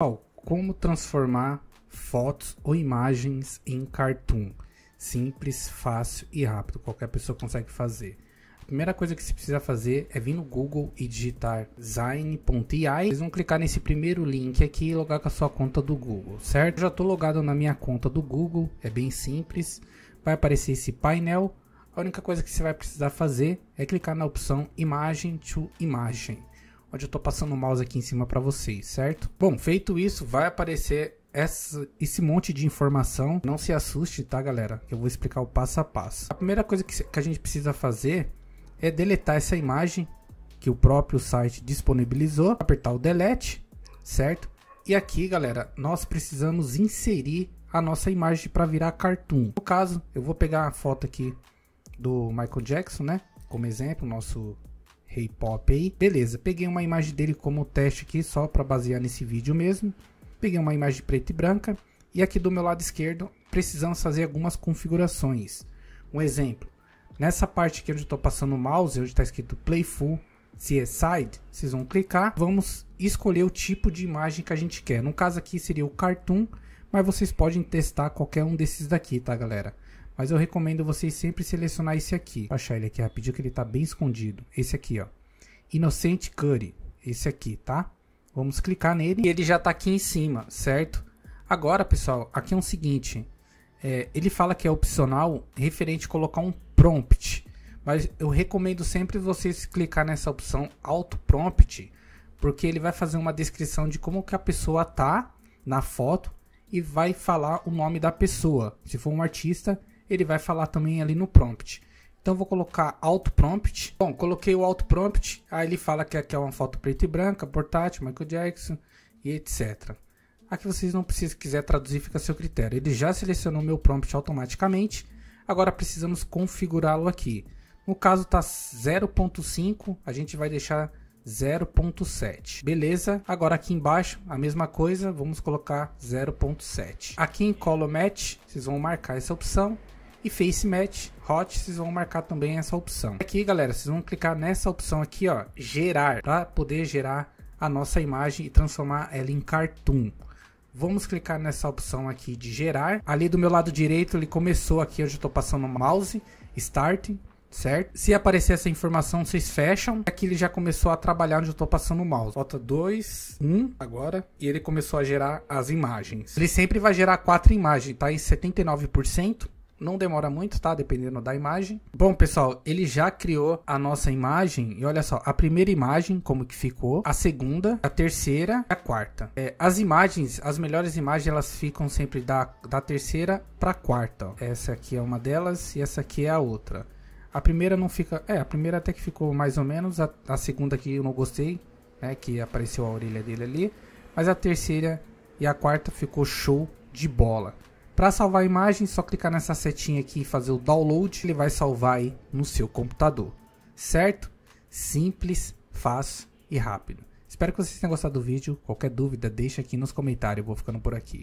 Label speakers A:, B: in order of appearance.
A: Pessoal, como transformar fotos ou imagens em cartoon? Simples, fácil e rápido, qualquer pessoa consegue fazer. A primeira coisa que você precisa fazer é vir no Google e digitar design.ai. Vocês vão clicar nesse primeiro link aqui e logar com a sua conta do Google, certo? Eu já estou logado na minha conta do Google, é bem simples. Vai aparecer esse painel. A única coisa que você vai precisar fazer é clicar na opção imagem to imagem onde eu estou passando o mouse aqui em cima para vocês, certo? Bom, feito isso, vai aparecer essa, esse monte de informação. Não se assuste, tá, galera? Eu vou explicar o passo a passo. A primeira coisa que, que a gente precisa fazer é deletar essa imagem que o próprio site disponibilizou, apertar o delete, certo? E aqui, galera, nós precisamos inserir a nossa imagem para virar cartoon. No caso, eu vou pegar a foto aqui do Michael Jackson, né? Como exemplo, nosso Hey Pop aí. Beleza, peguei uma imagem dele como teste aqui, só para basear nesse vídeo mesmo. Peguei uma imagem preta e branca. E aqui do meu lado esquerdo, precisamos fazer algumas configurações. Um exemplo, nessa parte aqui onde estou passando o mouse, onde está escrito Playful CSide, vocês vão clicar. Vamos escolher o tipo de imagem que a gente quer. No caso aqui seria o Cartoon, mas vocês podem testar qualquer um desses daqui, tá galera? Mas eu recomendo vocês sempre selecionar esse aqui. Vou achar ele aqui rapidinho que ele está bem escondido. Esse aqui, ó. Inocente Curry. Esse aqui, tá? Vamos clicar nele e ele já está aqui em cima, certo? Agora, pessoal, aqui é o um seguinte. É, ele fala que é opcional referente a colocar um prompt. Mas eu recomendo sempre vocês clicar nessa opção Auto Prompt, porque ele vai fazer uma descrição de como que a pessoa tá na foto e vai falar o nome da pessoa. Se for um artista, ele vai falar também ali no prompt. Então vou colocar auto prompt. Bom, coloquei o auto prompt, aí ele fala que aqui é uma foto preta e branca, portátil, Michael Jackson e etc. Aqui vocês não precisam, quiser traduzir, fica a seu critério. Ele já selecionou meu prompt automaticamente. Agora precisamos configurá-lo aqui. No caso tá 0.5, a gente vai deixar 0.7. Beleza? Agora aqui embaixo, a mesma coisa, vamos colocar 0.7. Aqui em column match, vocês vão marcar essa opção e Face Match Hot, vocês vão marcar também essa opção. Aqui, galera, vocês vão clicar nessa opção aqui, ó, gerar, para poder gerar a nossa imagem e transformar ela em cartoon. Vamos clicar nessa opção aqui de gerar. Ali do meu lado direito, ele começou aqui, onde eu estou passando o mouse, Start, certo? Se aparecer essa informação, vocês fecham. Aqui ele já começou a trabalhar onde eu estou passando o mouse. Bota 2, 1 um, agora. E ele começou a gerar as imagens. Ele sempre vai gerar quatro imagens, tá? Em 79%. Não demora muito, tá? Dependendo da imagem. Bom, pessoal, ele já criou a nossa imagem. E olha só, a primeira imagem, como que ficou. A segunda, a terceira a quarta. É, as imagens, as melhores imagens, elas ficam sempre da, da terceira pra quarta. Ó. Essa aqui é uma delas e essa aqui é a outra. A primeira não fica... É, a primeira até que ficou mais ou menos. A, a segunda aqui eu não gostei, né? Que apareceu a orelha dele ali. Mas a terceira e a quarta ficou show de bola. Para salvar a imagem, só clicar nessa setinha aqui e fazer o download, ele vai salvar aí no seu computador. Certo? Simples, fácil e rápido. Espero que vocês tenham gostado do vídeo. Qualquer dúvida, deixa aqui nos comentários. Eu vou ficando por aqui.